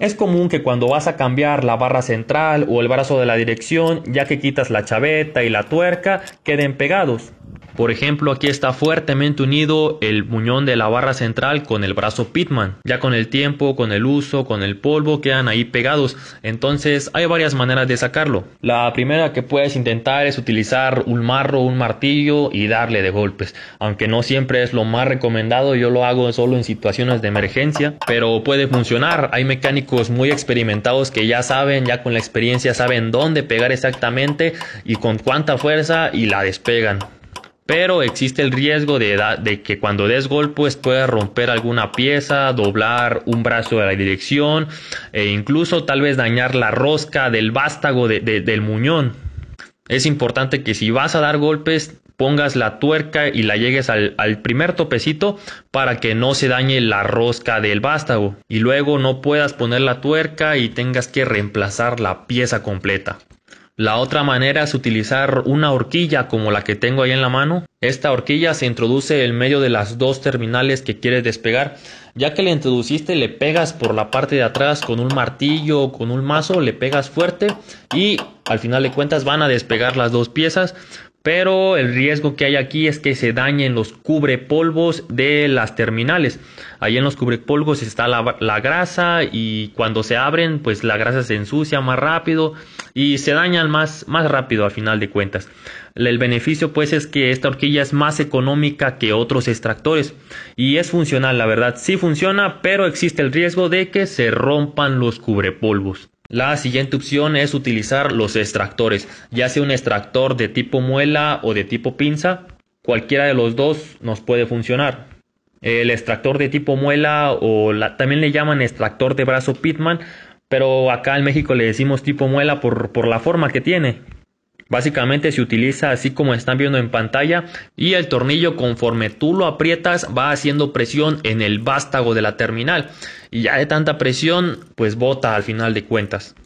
Es común que cuando vas a cambiar la barra central o el brazo de la dirección, ya que quitas la chaveta y la tuerca, queden pegados. Por ejemplo, aquí está fuertemente unido el muñón de la barra central con el brazo Pitman. Ya con el tiempo, con el uso, con el polvo, quedan ahí pegados. Entonces hay varias maneras de sacarlo. La primera que puedes intentar es utilizar un marro, un martillo y darle de golpes. Aunque no siempre es lo más recomendado, yo lo hago solo en situaciones de emergencia, pero puede funcionar. Hay mecánicos muy experimentados que ya saben, ya con la experiencia saben dónde pegar exactamente y con cuánta fuerza y la despegan pero existe el riesgo de, que cuando des golpes puedas romper alguna pieza, doblar un brazo de la dirección e incluso tal vez dañar la rosca del vástago del muñón. Es importante que si vas a dar golpes pongas la tuerca y la llegues al primer topecito para que no se dañe la rosca del vástago y luego no puedas poner la tuerca y tengas que reemplazar la pieza completa. La otra manera es utilizar una horquilla como la que tengo ahí en la mano. Esta horquilla se introduce en medio de las dos terminales que quieres despegar. Ya que le introduciste, le pegas por la parte de atrás con un martillo o con un mazo, le pegas fuerte y al final de cuentas van a despegar las dos piezas pero el riesgo que hay aquí es que se dañen los cubrepolvos de las terminales. Ahí en los cubrepolvos está la, grasa y cuando se abren, pues la grasa se ensucia más rápido y se dañan más, más rápido al final de cuentas. El beneficio pues es que esta horquilla es más económica que otros extractores y es funcional, la verdad, sí funciona, pero existe el riesgo de que se rompan los cubrepolvos. La siguiente opción es utilizar los extractores, ya sea un extractor de tipo muela o de tipo pinza, cualquiera de los dos nos puede funcionar. El extractor de tipo muela o también le llaman extractor de brazo Pitman, pero acá en México le decimos tipo muela por, por la forma que tiene. Básicamente se utiliza así como están viendo en pantalla y el tornillo conforme tú lo aprietas va haciendo presión en el vástago de la terminal y ya de tanta presión pues bota al final de cuentas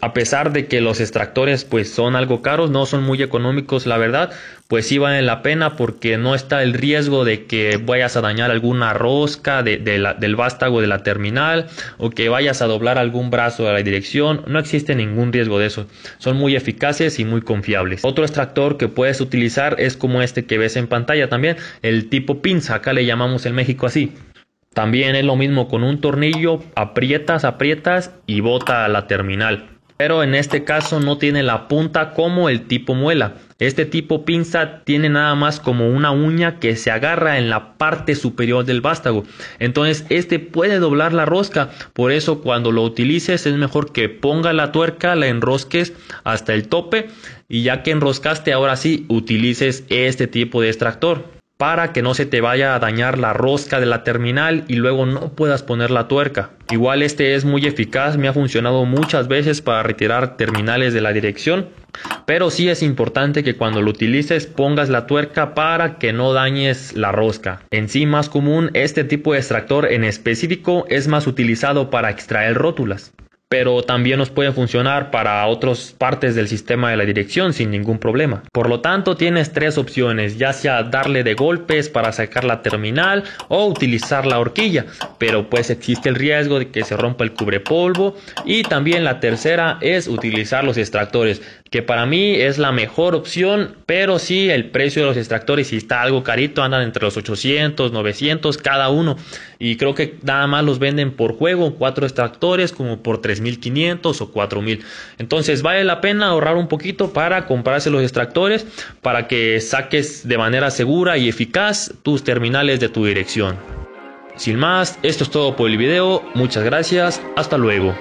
a pesar de que los extractores pues son algo caros, no son muy económicos la verdad, pues sí valen la pena porque no está el riesgo de que vayas a dañar alguna rosca del vástago de la terminal o que vayas a doblar algún brazo de la dirección, no existe ningún riesgo de eso, son muy eficaces y muy confiables. Otro extractor que puedes utilizar es como este que ves en pantalla también, el tipo pinza, acá le llamamos en México así. También es lo mismo con un tornillo, aprietas, aprietas y bota a la terminal pero en este caso no tiene la punta como el tipo muela. Este tipo pinza tiene nada más como una uña que se agarra en la parte superior del vástago. Entonces este puede doblar la rosca, por eso cuando lo utilices es mejor que ponga la tuerca, la enrosques hasta el tope y ya que enroscaste ahora sí utilices este tipo de extractor para que no se te vaya a dañar la rosca de la terminal y luego no puedas poner la tuerca. Igual este es muy eficaz, me ha funcionado muchas veces para retirar terminales de la dirección, pero sí es importante que cuando lo utilices pongas la tuerca para que no dañes la rosca. En sí más común, este tipo de extractor en específico es más utilizado para extraer rótulas pero también nos pueden funcionar para otras partes del sistema de la dirección sin ningún problema. Por lo tanto, tienes tres opciones, ya sea darle de golpes para sacar la terminal o utilizar la horquilla, pero pues existe el riesgo de que se rompa el cubrepolvo y también la tercera es utilizar los extractores, que para mí es la mejor opción, pero sí el precio de los extractores si está algo carito, andan entre los 800, 900 cada uno y creo que nada más los venden por juego, cuatro extractores como por 300 1500 o 4.000. Entonces vale la pena ahorrar un poquito para comprarse los extractores para que saques de manera segura y eficaz tus terminales de tu dirección. Sin más, esto es todo por el video, muchas gracias, hasta luego.